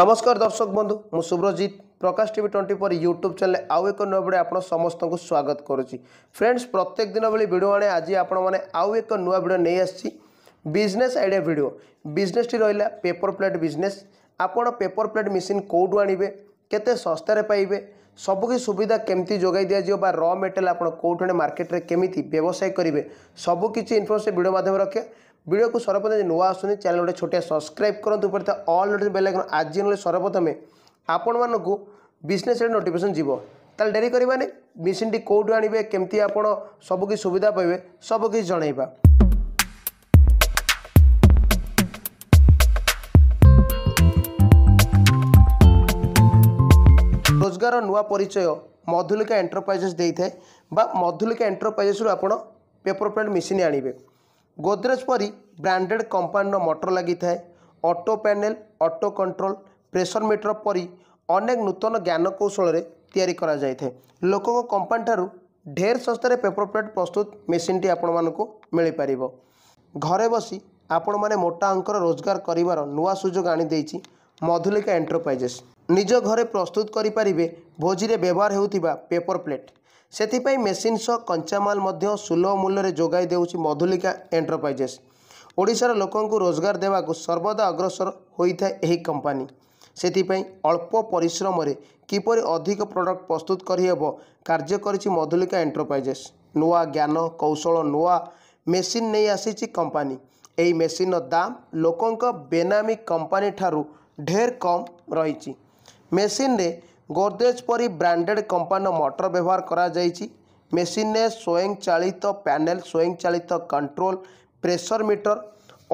নমস্কার দর্শক বন্ধু মু Subhrajit Prakash TV twenty four YouTube channel আউ এক নূয় ভিডিও আপনার সমস্ত স্বাগত করছি ফ্রেন্ডস প্রত্যেক দিন ভাই ভিডিও আনে আজ আপন মানে আউ এক নূয় ভিডিও নিয়ে আসছি বিজনেস আইডিয়া ভিডিও বিজনেসটি রহিলা পেপর প্লেট বিজনেস আপন পেপর প্লেট মেসিন কোটু আনবে কেতে শস্তায় পাইবে ସବୁକି ସୁବିଧା କେମିତି ଯୋଗାଇ ଦିଆଯିବ ବା ର ମେଟେରିଆଲ୍ ଆପଣ କେଉଁଠୁ ମାର୍କେଟରେ କେମିତି ବ୍ୟବସାୟ କରିବେ ସବୁକିଛି ଇନଫର୍ମେସନ୍ ଭିଡ଼ିଓ ମାଧ୍ୟମରେ ରଖିବା ଭିଡ଼ିଓକୁ ସର୍ବପ୍ରଥମେ ନୂଆ ଆସୁଛନ୍ତି ଚ୍ୟାନେଲ୍ ଗୋଟେ ଛୋଟିଆ ସବସ୍କ୍ରାଇବ୍ କରନ୍ତୁ ଉପରେ ଥିବା ଅଲ୍ ନୋଟିଫିକେସନ୍ ବେଲ୍ଆକନ ଆଜି ନହେଲେ ସର୍ବପ୍ରଥମେ ଆପଣମାନଙ୍କୁ ବିଜନେସ୍ରେ ନୋଟିଫିକେସନ୍ ଯିବ ତାହେଲେ ଡେରି କରିବାନି ମେସିନ୍ଟି କେଉଁଠୁ ଆଣିବେ କେମିତି ଆପଣ ସବୁକିଛି ସୁବିଧା ପାଇବେ ସବୁକିଛି ଜଣାଇବା ରୋଜଗାର ନୂଆ ପରିଚୟ ମଧୁଲିକା ଏଣ୍ଟରପ୍ରାଇଜେସ୍ ଦେଇଥାଏ ବା ମଧୁଲିକା ଏଣ୍ଟରପ୍ରାଇଜେସ୍ରୁ ଆପଣ ପେପର୍ ପ୍ଲେଟ୍ ମେସିନ୍ ଆଣିବେ ଗୋଦ୍ରେଜ ପରି ବ୍ରାଣ୍ଡେଡ଼୍ କମ୍ପାନୀର ମଟର ଲାଗିଥାଏ auto panel auto control pressure meter ପରି ଅନେକ ନୂତନ ଜ୍ଞାନକୌଶଳରେ ତିଆରି କରାଯାଇଥାଏ ଲୋକଙ୍କ କମ୍ପାନୀଠାରୁ ଢେର ଶସ୍ତାରେ ପେପର ପ୍ଲେଟ୍ ପ୍ରସ୍ତୁତ ମେସିନ୍ଟି ଆପଣମାନଙ୍କୁ ମିଳିପାରିବ ଘରେ ବସି ଆପଣମାନେ ମୋଟା ଅଙ୍କର ରୋଜଗାର କରିବାର ନୂଆ ସୁଯୋଗ ଆଣିଦେଇଛି ମଧୁଲିକା ଏଣ୍ଟରପ୍ରାଇଜେସ୍ ନିଜ ଘରେ ପ୍ରସ୍ତୁତ କରିପାରିବେ ଭୋଜିରେ ବ୍ୟବହାର ହେଉଥିବା ପେପର ପ୍ଲେଟ୍ ସେଥିପାଇଁ ମେସିନ୍ ସହ କଞ୍ଚାମାଲ ମଧ୍ୟ ସୁଲଭ ମୂଲ୍ୟରେ ଯୋଗାଇ ଦେଉଛି ମଧୁଲିକା ଏଣ୍ଟରପ୍ରାଇଜେସ୍ ଓଡ଼ିଶାର ଲୋକଙ୍କୁ ରୋଜଗାର ଦେବାକୁ ସର୍ବଦା ଅଗ୍ରସର ହୋଇଥାଏ ଏହି କମ୍ପାନୀ ସେଥିପାଇଁ ଅଳ୍ପ ପରିଶ୍ରମରେ କିପରି ଅଧିକ ପ୍ରଡ଼କ୍ଟ ପ୍ରସ୍ତୁତ କରିହେବ କାର୍ଯ୍ୟ କରିଛି ମଧୁଲିକା ଏଣ୍ଟରପ୍ରାଇଜେସ୍ ନୂଆ ଜ୍ଞାନ କୌଶଳ ନୂଆ ମେସିନ୍ ନେଇ ଆସିଛି କମ୍ପାନୀ ଏହି ମେସିନ୍ର ଦାମ୍ ଲୋକଙ୍କ ବେନାମୀ କମ୍ପାନୀ ଠାରୁ ଢେର କମ୍ ରହିଛି ମେସିନ୍ରେ ଗୋଦ୍ରେଜ ପରି ବ୍ରାଣ୍ଡେଡ଼ କମ୍ପାନୀର ମଟର ବ୍ୟବହାର କରାଯାଇଛି ମେସିନରେ ସ୍ୱୟଂଚାଳିତ ପ୍ୟାନେଲ ସ୍ୱୟଂଚାଳିତ କଣ୍ଟ୍ରୋଲ ପ୍ରେସର ମିଟର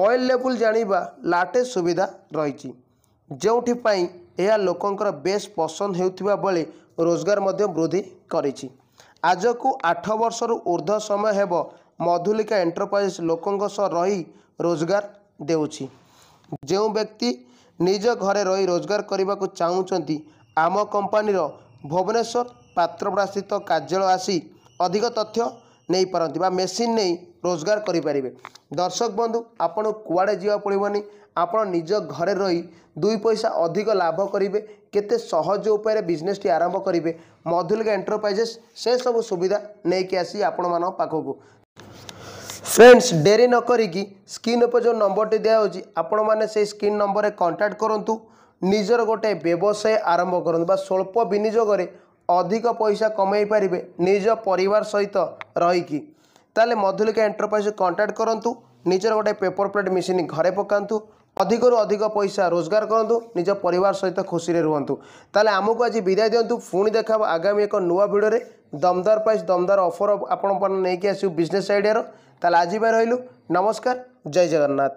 ଅଏଲ୍ ଲେବୁଲ ଜାଣିବା ଲାଟେଷ୍ଟ ସୁବିଧା ରହିଛି ଯେଉଁଥିପାଇଁ ଏହା ଲୋକଙ୍କର ବେଶ୍ ପସନ୍ଦ ହେଉଥିବା ବେଳେ ରୋଜଗାର ମଧ୍ୟ ବୃଦ୍ଧି କରିଛି ଆଜକୁ ଆଠ ବର୍ଷରୁ ଉର୍ଦ୍ଧ୍ୱ ସମୟ ହେବ ମଧୁଲିକା ଏଣ୍ଟରପ୍ରାଇଜ ଲୋକଙ୍କ ସହ ରହି ରୋଜଗାର ଦେଉଛି ଯେଉଁ ବ୍ୟକ୍ତି ନିଜ ଘରେ ରହି ରୋଜଗାର କରିବାକୁ ଚାହୁଁଛନ୍ତି ଆମ କମ୍ପାନୀର ଭୁବନେଶ୍ୱର ପାତ୍ରପଡ଼ାସ୍ଥିତ କାର୍ଯ୍ୟାଳୟ ଆସି ଅଧିକ ତଥ୍ୟ ନେଇପାରନ୍ତି ବା ମେସିନ୍ ନେଇ ରୋଜଗାର କରିପାରିବେ ଦର୍ଶକ ବନ୍ଧୁ ଆପଣ କୁଆଡ଼େ ଯିବାକୁ ପଡ଼ିବନି ଆପଣ ନିଜ ଘରେ ରହି ଦୁଇ ପଇସା ଅଧିକ ଲାଭ କରିବେ କେତେ ସହଜ ଉପାୟରେ ବିଜନେସ୍ଟି ଆରମ୍ଭ କରିବେ ମଧୁଲିକା ଏଣ୍ଟରପ୍ରାଇଜେସ୍ ସେସବୁ ସୁବିଧା ନେଇକି ଆସି ଆପଣମାନଙ୍କ ପାଖକୁ ଫ୍ରେଣ୍ଡସ୍ ଡେରି ନ କରିକି ସ୍କ୍ରିନ୍ ଉପରେ ଯେଉଁ ନମ୍ବରଟି ଦିଆହେଉଛି ଆପଣମାନେ ସେଇ ସ୍କ୍ରିନ୍ ନମ୍ବରରେ କଣ୍ଟାକ୍ଟ କରନ୍ତୁ ନିଜର ଗୋଟେ ବ୍ୟବସାୟ ଆରମ୍ଭ କରନ୍ତୁ ବା ସ୍ୱଳ୍ପ ବିନିଯୋଗରେ ଅଧିକ ପଇସା କମେଇ ପାରିବେ ନିଜ ପରିବାର ସହିତ ରହିକି ତାହେଲେ ମଧୁଲିକା ଏଣ୍ଟରପ୍ରାଇଜ୍ କଣ୍ଟାକ୍ଟ କରନ୍ତୁ ନିଜର ଗୋଟେ ପେପର୍ ପ୍ଲେଟ୍ ମେସିନ୍ ଘରେ ପକାନ୍ତୁ ଅଧିକରୁ ଅଧିକ ପଇସା ରୋଜଗାର କରନ୍ତୁ ନିଜ ପରିବାର ସହିତ ଖୁସିରେ ରୁହନ୍ତୁ ତାହେଲେ ଆମକୁ ଆଜି ବିଦାୟ ଦିଅନ୍ତୁ ପୁଣି ଦେଖାହେବ ଆଗାମୀ ଏକ ନୂଆ ଭିଡ଼ିଓରେ ଦମଦାର ପ୍ରାଇସ୍ ଦମଦାର ଅଫର୍ ଆପଣଙ୍କ ନେଇକି ଆସିବୁ ବିଜନେସ୍ ଆଇଡ଼ିଆର ତାହେଲେ ଆଜି ପାଇଁ ରହିଲୁ ନମସ୍କାର ଜୟ ଜଗନ୍ନାଥ